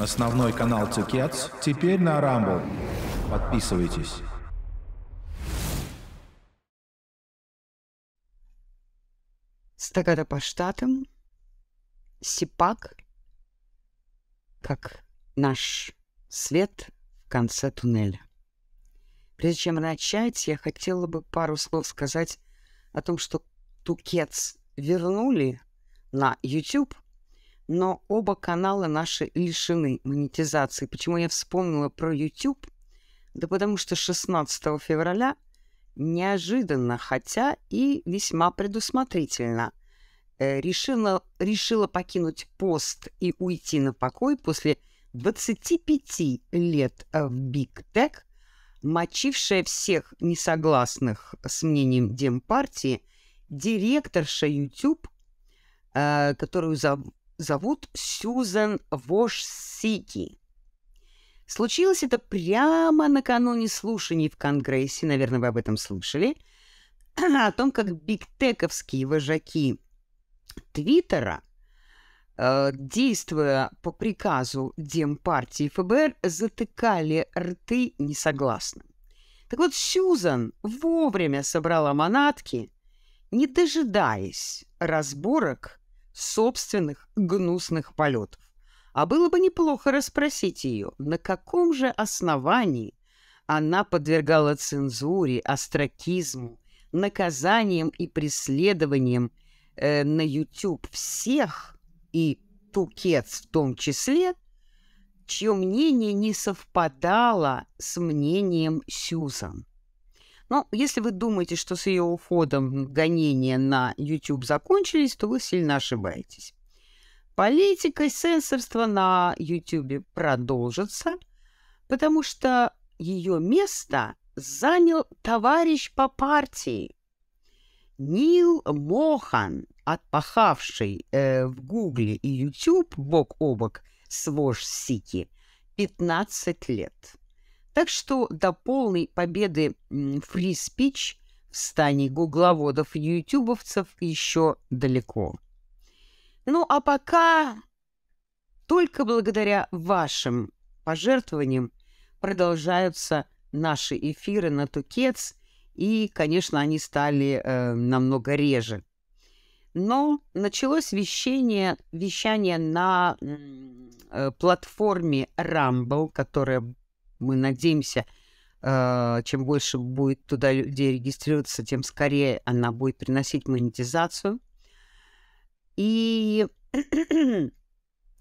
Основной канал Цукец теперь на Рамбл. Подписывайтесь. Стагада по штатам. Сипак, как наш свет в конце туннеля. Прежде чем начать, я хотела бы пару слов сказать о том, что Тукец вернули на YouTube – но оба канала наши лишены монетизации. Почему я вспомнила про YouTube? Да потому что 16 февраля неожиданно, хотя и весьма предусмотрительно, э, решила, решила покинуть пост и уйти на покой после 25 лет э, в Биг Тек, мочившая всех несогласных с мнением Демпартии, директорша YouTube, э, которую зовут Сьюзен Вош-Сики. Случилось это прямо накануне слушаний в Конгрессе, наверное, вы об этом слышали, о том, как бигтековские вожаки Твиттера, э, действуя по приказу Демпартии ФБР, затыкали рты несогласным. Так вот, Сьюзан вовремя собрала манатки, не дожидаясь разборок собственных гнусных полетов. А было бы неплохо расспросить ее, на каком же основании она подвергала цензуре, остракизму, наказаниям и преследованиям э, на YouTube всех, и Тукец в том числе, чье мнение не совпадало с мнением Сьюзан. Но если вы думаете, что с ее уходом гонения на YouTube закончились, то вы сильно ошибаетесь. Политика сенсорства на YouTube продолжится, потому что ее место занял товарищ по партии Нил Мохан, отпахавший э, в Гугле и YouTube бок о бок с Вош Сики 15 лет. Так что до полной победы фри-спич в стане гугловодов и ютубовцев еще далеко. Ну а пока только благодаря вашим пожертвованиям продолжаются наши эфиры на Тукец, и, конечно, они стали э, намного реже. Но началось вещание, вещание на э, платформе Rumble, которая мы надеемся, э, чем больше будет туда людей регистрироваться, тем скорее она будет приносить монетизацию. И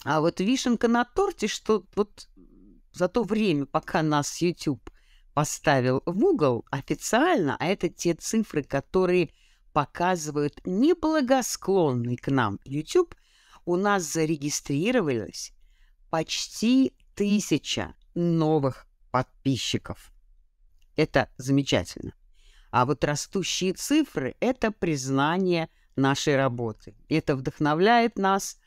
а вот вишенка на торте, что вот за то время, пока нас YouTube поставил в угол официально, а это те цифры, которые показывают неблагосклонный к нам YouTube, у нас зарегистрировалось почти тысяча новых подписчиков. Это замечательно. А вот растущие цифры – это признание нашей работы. Это вдохновляет нас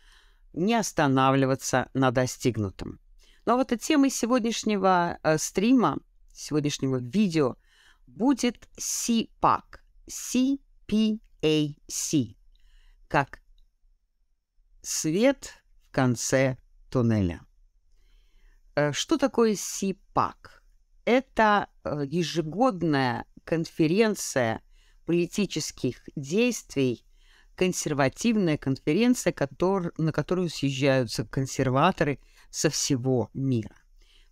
не останавливаться на достигнутом. Но вот и темой сегодняшнего э, стрима, сегодняшнего видео будет CPAC. c Как свет в конце туннеля. Э, что такое СИПАК? Это э, ежегодная конференция политических действий, консервативная конференция, который, на которую съезжаются консерваторы со всего мира.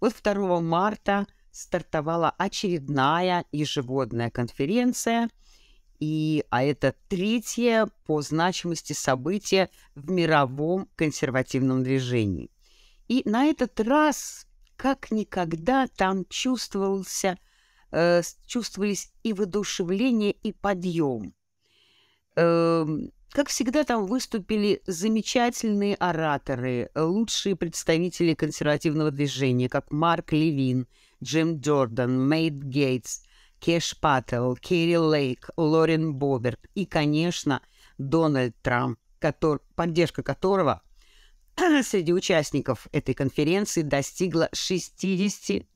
Вот 2 марта стартовала очередная ежегодная конференция, и, а это третье по значимости событие в мировом консервативном движении – и на этот раз, как никогда, там чувствовался, э, чувствовались и воодушевление, и подъем. Э, как всегда, там выступили замечательные ораторы, лучшие представители консервативного движения, как Марк Левин, Джим Джордан, Мэйд Гейтс, Кеш Паттел, Керри Лейк, Лорен Боберт и, конечно, Дональд Трамп, который, поддержка которого среди участников этой конференции достигла 62%.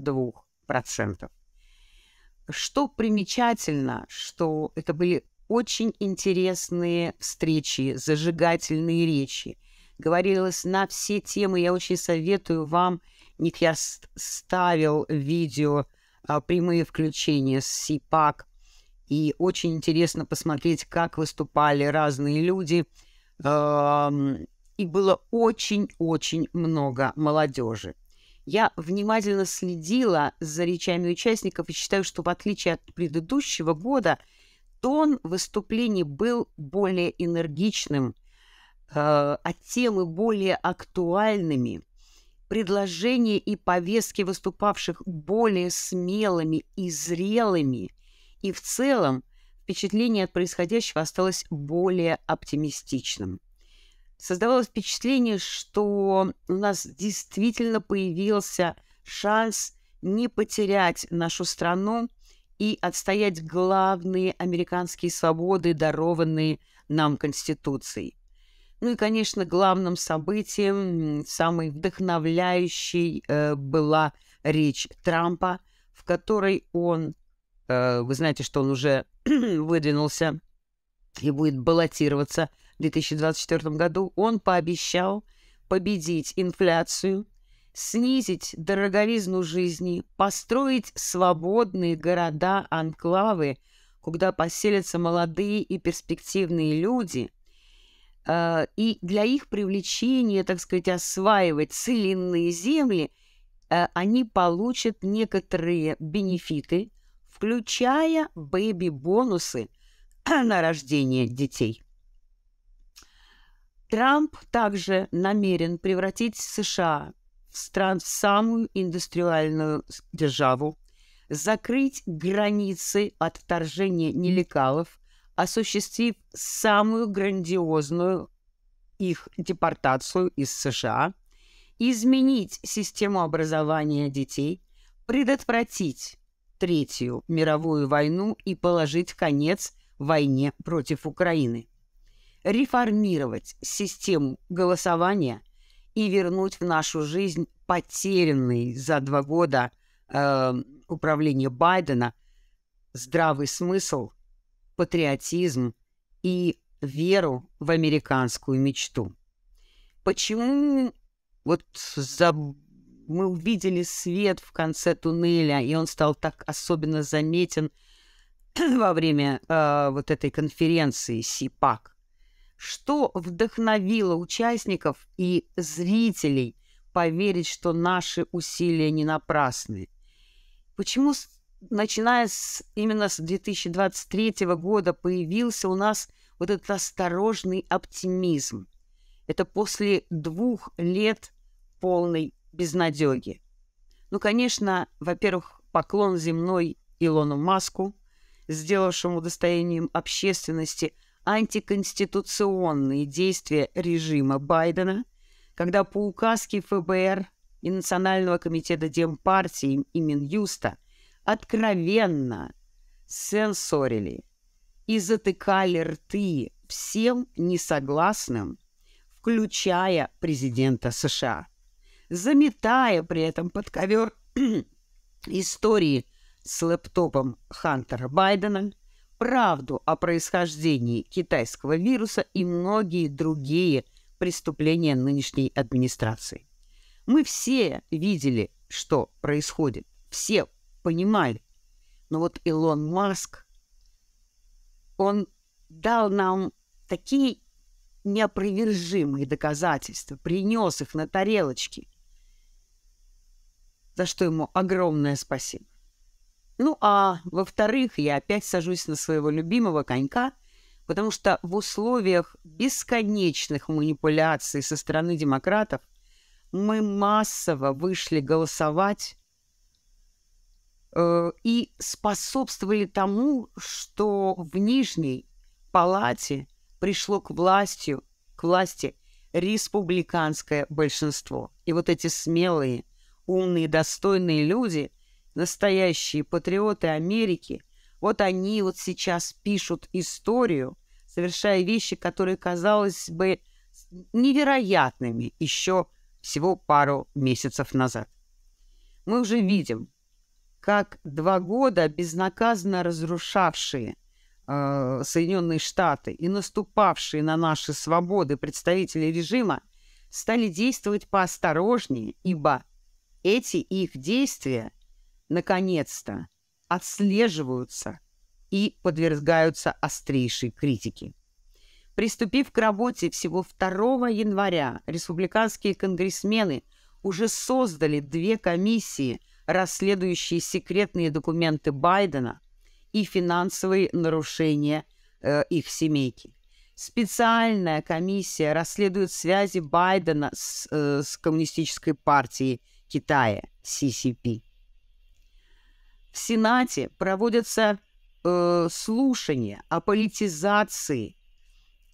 Что примечательно, что это были очень интересные встречи, зажигательные речи. Говорилось на все темы. Я очень советую вам, Ник, я ставил видео, а, прямые включения с СИПАК. И очень интересно посмотреть, как выступали разные люди и было очень-очень много молодежи. Я внимательно следила за речами участников и считаю, что в отличие от предыдущего года, тон выступлений был более энергичным, э, а темы более актуальными, предложения и повестки выступавших более смелыми и зрелыми, и в целом впечатление от происходящего осталось более оптимистичным создавалось впечатление, что у нас действительно появился шанс не потерять нашу страну и отстоять главные американские свободы, дарованные нам Конституцией. Ну и, конечно, главным событием, самой вдохновляющей э, была речь Трампа, в которой он, э, вы знаете, что он уже выдвинулся и будет баллотироваться в 2024 году он пообещал победить инфляцию, снизить дороговизну жизни, построить свободные города-анклавы, куда поселятся молодые и перспективные люди, э, и для их привлечения, так сказать, осваивать целинные земли, э, они получат некоторые бенефиты, включая бэби-бонусы на рождение детей. Трамп также намерен превратить США в, стран, в самую индустриальную державу, закрыть границы от вторжения нелегалов, осуществив самую грандиозную их депортацию из США, изменить систему образования детей, предотвратить Третью мировую войну и положить конец войне против Украины реформировать систему голосования и вернуть в нашу жизнь потерянный за два года э, управления Байдена здравый смысл, патриотизм и веру в американскую мечту. Почему вот за... мы увидели свет в конце туннеля, и он стал так особенно заметен во время э, вот этой конференции СИПАК? Что вдохновило участников и зрителей поверить, что наши усилия не напрасны? Почему, начиная с, именно с 2023 года, появился у нас вот этот осторожный оптимизм? Это после двух лет полной безнадеги. Ну, конечно, во-первых, поклон земной Илону Маску, сделавшему достоянием общественности антиконституционные действия режима Байдена, когда по указке ФБР и Национального комитета Демпартии и Минюста откровенно сенсорили и затыкали рты всем несогласным, включая президента США, заметая при этом под ковер истории с лэптопом Хантера Байдена – правду о происхождении китайского вируса и многие другие преступления нынешней администрации. Мы все видели, что происходит, все понимали. Но вот Илон Маск, он дал нам такие неопровержимые доказательства, принес их на тарелочки, за что ему огромное спасибо. Ну а во-вторых, я опять сажусь на своего любимого конька, потому что в условиях бесконечных манипуляций со стороны демократов мы массово вышли голосовать э, и способствовали тому, что в нижней палате пришло к власти, к власти республиканское большинство. И вот эти смелые, умные, достойные люди – Настоящие патриоты Америки, вот они вот сейчас пишут историю, совершая вещи, которые, казалось бы, невероятными еще всего пару месяцев назад. Мы уже видим, как два года безнаказанно разрушавшие э, Соединенные Штаты и наступавшие на наши свободы представители режима стали действовать поосторожнее, ибо эти их действия наконец-то, отслеживаются и подвергаются острейшей критике. Приступив к работе всего 2 января, республиканские конгрессмены уже создали две комиссии, расследующие секретные документы Байдена и финансовые нарушения э, их семейки. Специальная комиссия расследует связи Байдена с, э, с Коммунистической партией Китая, CCP в Сенате проводятся э, слушания о политизации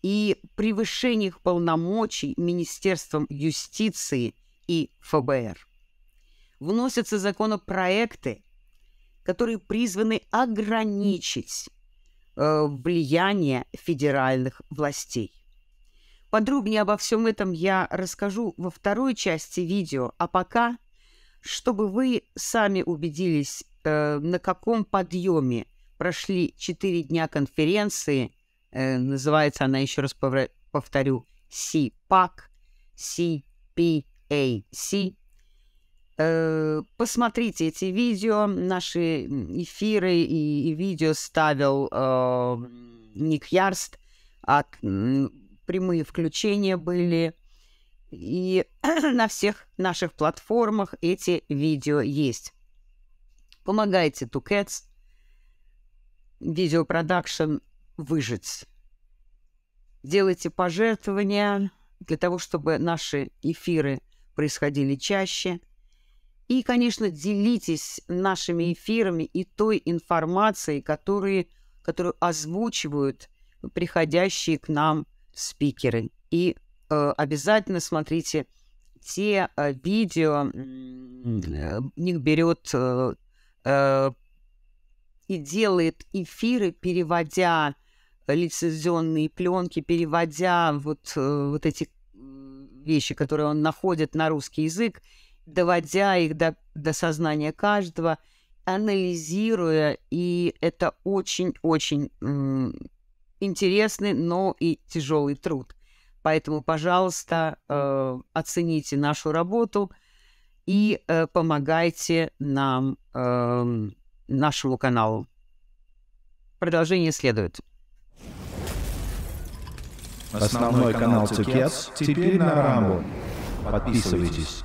и превышениях полномочий Министерством юстиции и ФБР. Вносятся законопроекты, которые призваны ограничить э, влияние федеральных властей. Подробнее обо всем этом я расскажу во второй части видео, а пока, чтобы вы сами убедились Э, на каком подъеме прошли четыре дня конференции. Э, называется она, еще раз повторю, CPAC, CPAC. Э, посмотрите эти видео, наши эфиры и, видео ставил Ник Ярст. От, прямые включения были. И на всех наших платформах эти видео есть. Помогайте Тукетс видеопродакшн выжить. Делайте пожертвования для того, чтобы наши эфиры происходили чаще. И, конечно, делитесь нашими эфирами и той информацией, которые, которую озвучивают приходящие к нам спикеры. И э, обязательно смотрите те э, видео, э, них берет э, э, и делает эфиры, переводя лицензионные пленки, переводя вот, э, вот эти вещи, которые он находит на русский язык, доводя их до, до сознания каждого, анализируя, и это очень-очень интересный, но и тяжелый труд. Поэтому, пожалуйста, э, оцените нашу работу – и э, помогайте нам, э, нашему каналу. Продолжение следует. Основной канал Тюкец теперь на Рамбу. Подписывайтесь.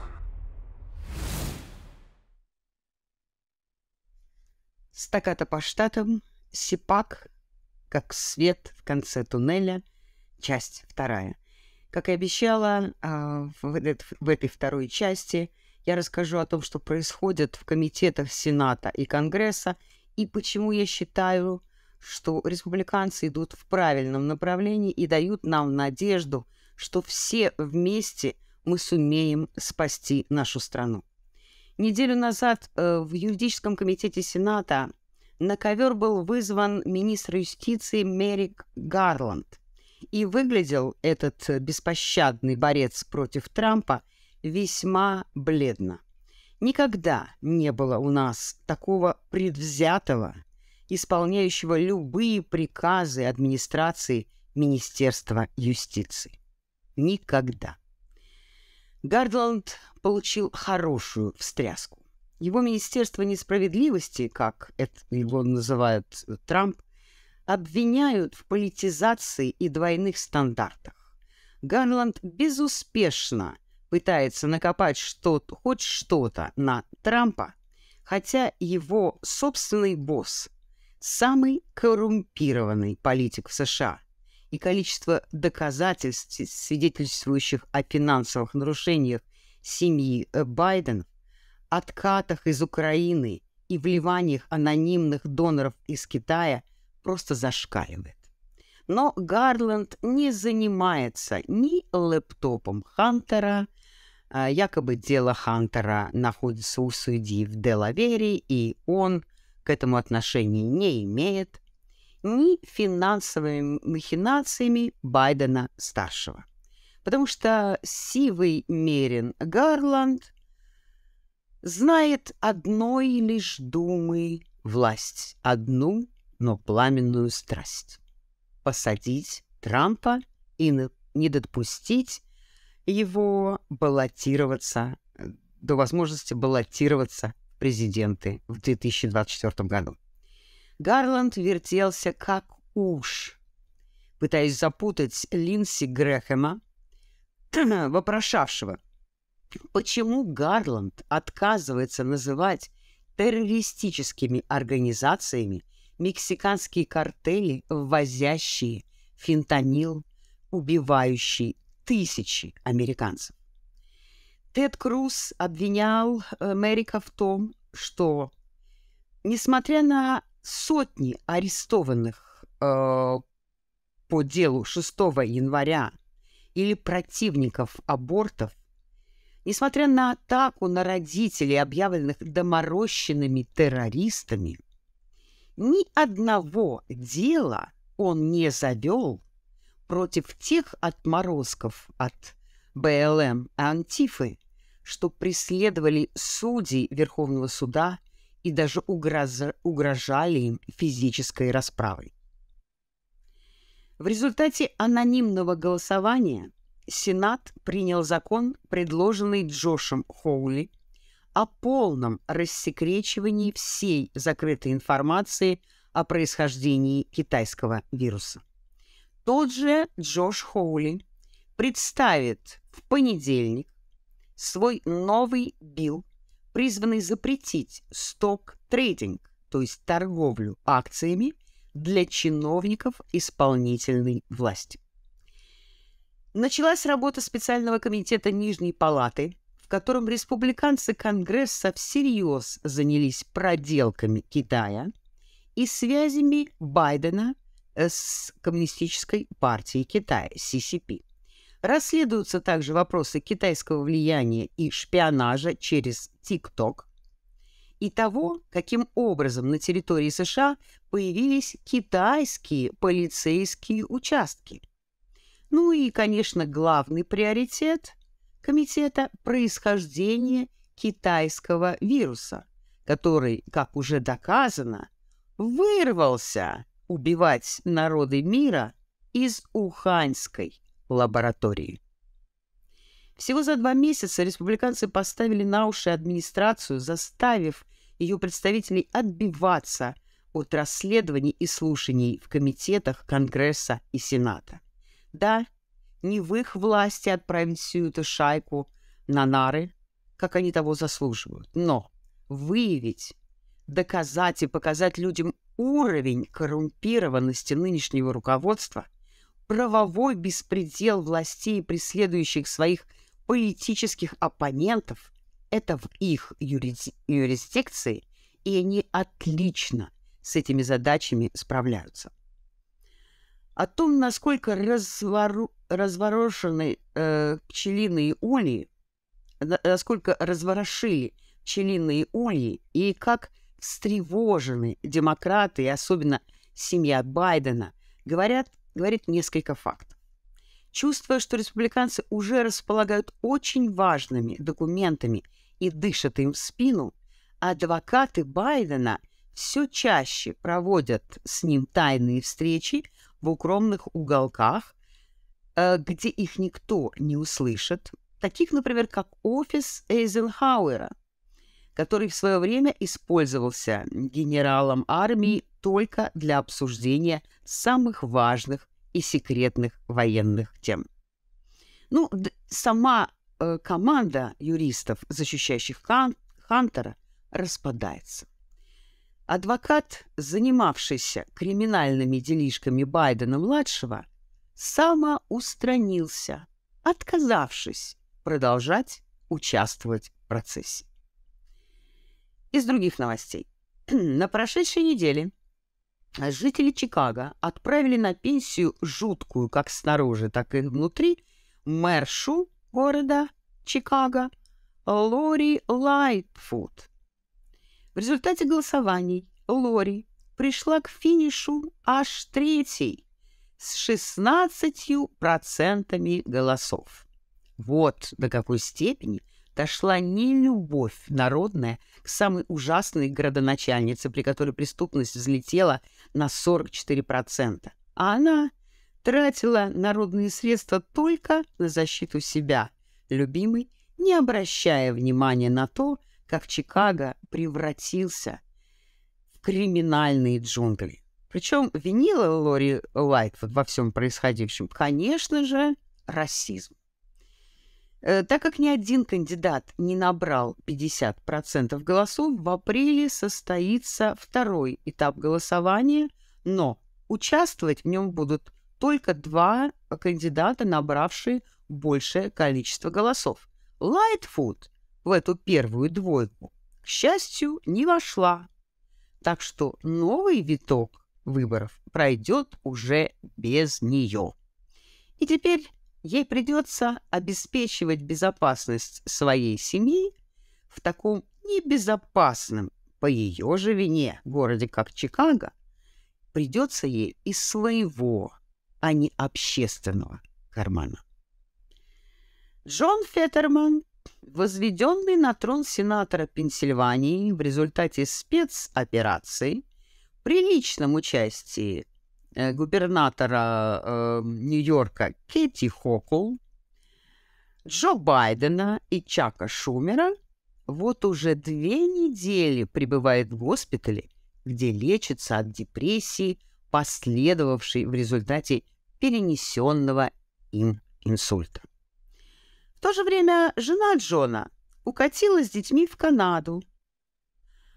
Стаката по штатам, Сипак, как свет в конце туннеля, часть вторая. Как и обещала, а, в этой второй части – я расскажу о том, что происходит в комитетах Сената и Конгресса, и почему я считаю, что республиканцы идут в правильном направлении и дают нам надежду, что все вместе мы сумеем спасти нашу страну. Неделю назад э, в юридическом комитете Сената на ковер был вызван министр юстиции Мерик Гарланд. И выглядел этот беспощадный борец против Трампа – весьма бледно. Никогда не было у нас такого предвзятого, исполняющего любые приказы администрации Министерства юстиции. Никогда. Гардланд получил хорошую встряску. Его Министерство несправедливости, как это его называют Трамп, обвиняют в политизации и двойных стандартах. Гарланд безуспешно пытается накопать что-то, хоть что-то на Трампа, хотя его собственный босс – самый коррумпированный политик в США, и количество доказательств, свидетельствующих о финансовых нарушениях семьи э, Байден, откатах из Украины и вливаниях анонимных доноров из Китая просто зашкаливает. Но Гарланд не занимается ни лэптопом Хантера, а, якобы дело Хантера находится у судьи в Делавере, и он к этому отношения не имеет ни финансовыми махинациями Байдена-старшего. Потому что сивый Мерин Гарланд знает одной лишь думы власть, одну, но пламенную страсть. Посадить Трампа и не допустить его баллотироваться, э, до возможности баллотироваться в президенты в 2024 году. Гарланд вертелся как уж, пытаясь запутать Линси Грэхэма, вопрошавшего, почему Гарланд отказывается называть террористическими организациями мексиканские картели, ввозящие фентанил, убивающий тысячи американцев. Тед Круз обвинял э, Мэрика в том, что, несмотря на сотни арестованных э, по делу 6 января или противников абортов, несмотря на атаку на родителей, объявленных доморощенными террористами, ни одного дела он не завел против тех отморозков от БЛМ и Антифы, что преследовали судей Верховного суда и даже угрожали им физической расправой. В результате анонимного голосования Сенат принял закон, предложенный Джошем Хоули, о полном рассекречивании всей закрытой информации о происхождении китайского вируса тот же Джош Хоули представит в понедельник свой новый билл, призванный запретить сток-трейдинг, то есть торговлю акциями для чиновников исполнительной власти. Началась работа специального комитета Нижней Палаты, в котором республиканцы Конгресса всерьез занялись проделками Китая и связями Байдена – Э, с Коммунистической партией Китая, CCP. Расследуются также вопросы китайского влияния и шпионажа через TikTok и того, каким образом на территории США появились китайские полицейские участки. Ну и, конечно, главный приоритет комитета – происхождение китайского вируса, который, как уже доказано, вырвался убивать народы мира из Уханьской лаборатории. Всего за два месяца республиканцы поставили на уши администрацию, заставив ее представителей отбиваться от расследований и слушаний в комитетах Конгресса и Сената. Да, не в их власти отправить всю эту шайку на нары, как они того заслуживают, но выявить, доказать и показать людям уровень коррумпированности нынешнего руководства, правовой беспредел властей, преследующих своих политических оппонентов, это в их юри... юрисдикции, и они отлично с этими задачами справляются. О том, насколько развору... разворошены э, пчелиные ульи, насколько разворошили пчелиные ульи и как – встревожены демократы и особенно семья Байдена, говорят, говорит несколько фактов. Чувствуя, что республиканцы уже располагают очень важными документами и дышат им в спину, адвокаты Байдена все чаще проводят с ним тайные встречи в укромных уголках, э, где их никто не услышит, таких, например, как офис Эйзенхауэра – который в свое время использовался генералом армии только для обсуждения самых важных и секретных военных тем. Ну, сама э, команда юристов, защищающих Кан Хантера, распадается. Адвокат, занимавшийся криминальными делишками Байдена-младшего, самоустранился, отказавшись продолжать участвовать в процессе. Из других новостей. На прошедшей неделе жители Чикаго отправили на пенсию жуткую как снаружи, так и внутри мэршу города Чикаго Лори Лайтфуд. В результате голосований Лори пришла к финишу аж третьей с 16% голосов. Вот до какой степени дошла не любовь народная к самой ужасной градоначальнице, при которой преступность взлетела на 44%. А она тратила народные средства только на защиту себя, любимой, не обращая внимания на то, как Чикаго превратился в криминальные джунгли. Причем винила Лори Лайтфуд во всем происходившем, конечно же, расизм. Э, так как ни один кандидат не набрал 50% голосов, в апреле состоится второй этап голосования, но участвовать в нем будут только два кандидата, набравшие большее количество голосов. Лайтфуд в эту первую двойку, к счастью, не вошла. Так что новый виток выборов пройдет уже без нее. И теперь Ей придется обеспечивать безопасность своей семьи в таком небезопасном по ее же вине городе, как Чикаго, придется ей из своего, а не общественного кармана. Джон Феттерман, возведенный на трон сенатора Пенсильвании в результате спецоперации, при личном участии Э, губернатора э, Нью-Йорка Кэти Хокл, Джо Байдена и Чака Шумера вот уже две недели пребывает в госпитале, где лечится от депрессии, последовавшей в результате перенесенного им инсульта. В то же время жена Джона укатила с детьми в Канаду.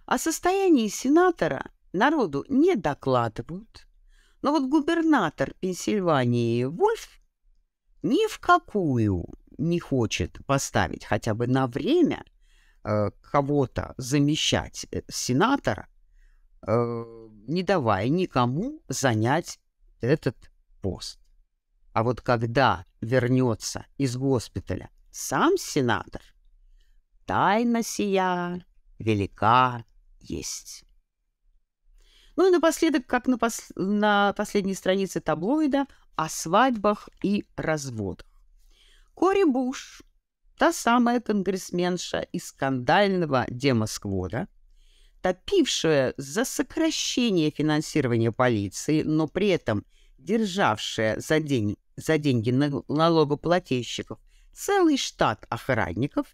О состоянии сенатора народу не докладывают – но вот губернатор Пенсильвании Вольф ни в какую не хочет поставить хотя бы на время э, кого-то замещать э, сенатора, э, не давая никому занять этот пост. А вот когда вернется из госпиталя сам сенатор, тайна сия велика есть. Ну и напоследок, как на, пос... на последней странице таблоида, о свадьбах и разводах. Кори Буш, та самая конгрессменша из скандального демосквода, топившая за сокращение финансирования полиции, но при этом державшая за, день, за деньги налогоплательщиков целый штат охранников,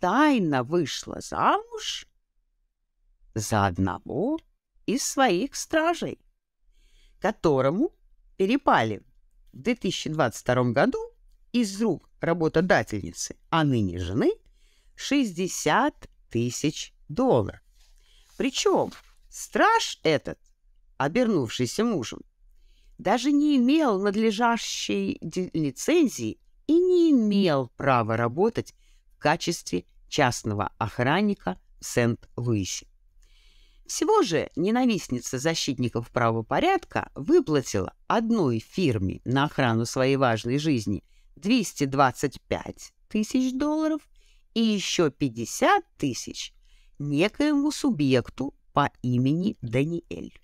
тайно вышла замуж за одного из своих стражей, которому перепали в 2022 году из рук работодательницы, а ныне жены, 60 тысяч долларов. Причем страж этот, обернувшийся мужем, даже не имел надлежащей лицензии и не имел права работать в качестве частного охранника в Сент-Луисе. Всего же ненавистница защитников правопорядка выплатила одной фирме на охрану своей важной жизни 225 тысяч долларов и еще 50 тысяч некоему субъекту по имени Даниэль.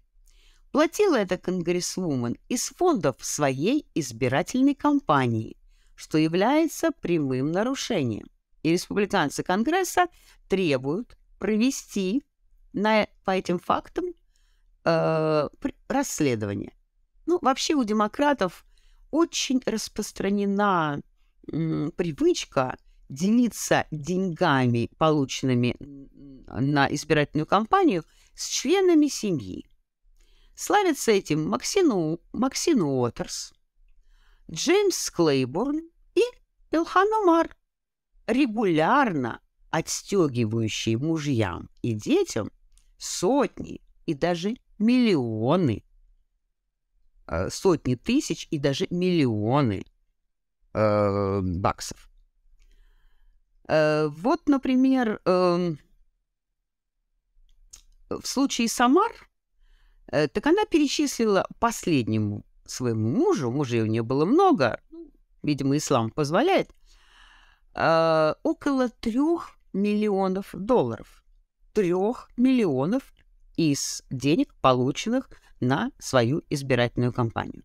Платила эта конгрессвумен из фондов своей избирательной кампании, что является прямым нарушением. И республиканцы Конгресса требуют провести на, по этим фактам э, расследование. Ну, вообще у демократов очень распространена м, привычка делиться деньгами, полученными на избирательную кампанию, с членами семьи. Славятся этим Максину, Максину Уотерс, Джеймс Клейборн и Илхан Омар, регулярно отстегивающие мужьям и детям сотни и даже миллионы. Э, сотни тысяч и даже миллионы э, баксов. Э, вот, например, э, в случае Самар, э, так она перечислила последнему своему мужу, мужей у нее было много, ну, видимо, ислам позволяет, э, около трех миллионов долларов – трех миллионов из денег, полученных на свою избирательную кампанию.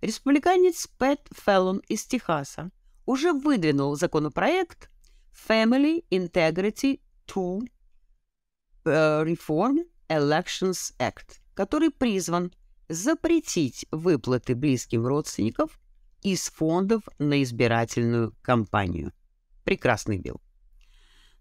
Республиканец Пэт Феллон из Техаса уже выдвинул законопроект Family Integrity to э, Reform Elections Act, который призван запретить выплаты близким родственников из фондов на избирательную кампанию. Прекрасный билл.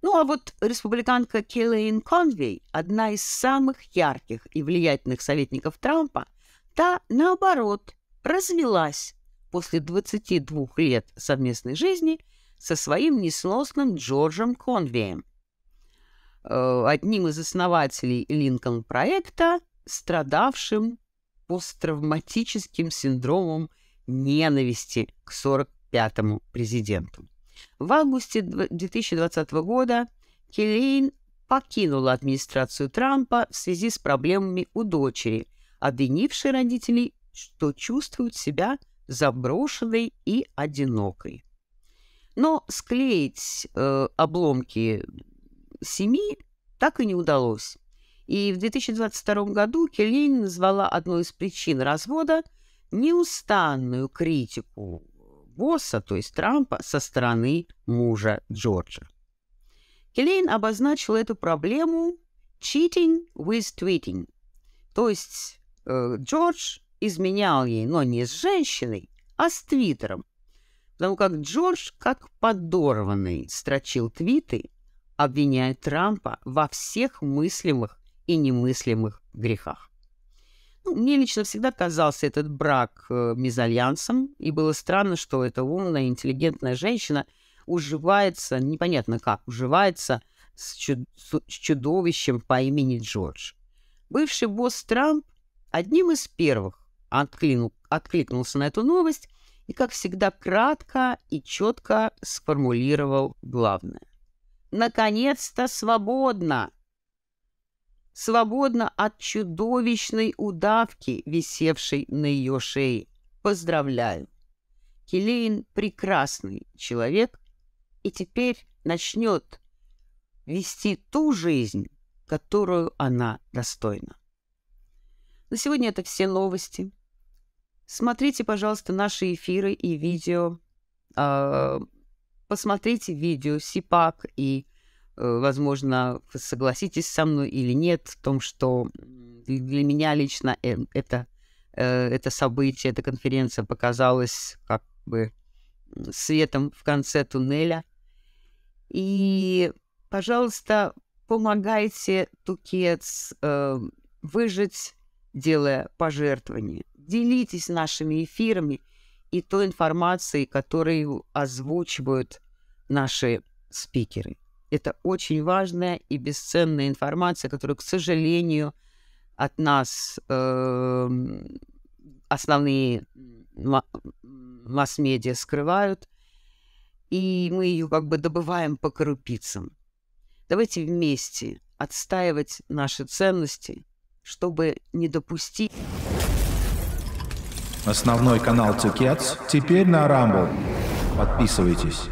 Ну а вот республиканка Келлин Конвей, одна из самых ярких и влиятельных советников Трампа, та, наоборот, развелась после 22 лет совместной жизни со своим несносным Джорджем Конвеем, э, одним из основателей Линкольн-проекта, страдавшим посттравматическим синдромом ненависти к 45-му президенту. В августе 2020 года Келейн покинула администрацию Трампа в связи с проблемами у дочери, обвинившей родителей, что чувствуют себя заброшенной и одинокой. Но склеить э, обломки семьи так и не удалось. И в 2022 году Келлин назвала одной из причин развода неустанную критику босса, то есть Трампа, со стороны мужа Джорджа. Келейн обозначил эту проблему «cheating with tweeting», то есть э, Джордж изменял ей, но не с женщиной, а с твиттером, потому как Джордж, как подорванный, строчил твиты, обвиняя Трампа во всех мыслимых и немыслимых грехах. Ну, мне лично всегда казался этот брак э, мезальянсом, и было странно, что эта умная, интеллигентная женщина уживается, непонятно как, уживается с, чуд с чудовищем по имени Джордж. Бывший босс Трамп одним из первых отклинул, откликнулся на эту новость и, как всегда, кратко и четко сформулировал главное. «Наконец-то свободно!» свободно от чудовищной удавки, висевшей на ее шее. Поздравляю! Келейн прекрасный человек и теперь начнет вести ту жизнь, которую она достойна. На сегодня это все новости. Смотрите, пожалуйста, наши эфиры и видео. А, посмотрите видео СИПАК и Э, возможно, согласитесь со мной или нет, в том, что для меня лично э, это, э, это событие, эта конференция показалась как бы светом в конце туннеля. И, пожалуйста, помогайте Тукец выжить, делая пожертвования. Делитесь нашими эфирами и той информацией, которую озвучивают наши спикеры. Это очень важная и бесценная информация, которую, к сожалению, от нас э, основные масс-медиа скрывают, и мы ее как бы добываем по крупицам. Давайте вместе отстаивать наши ценности, чтобы не допустить... Основной канал Тикетс теперь на Рамбл. Подписывайтесь.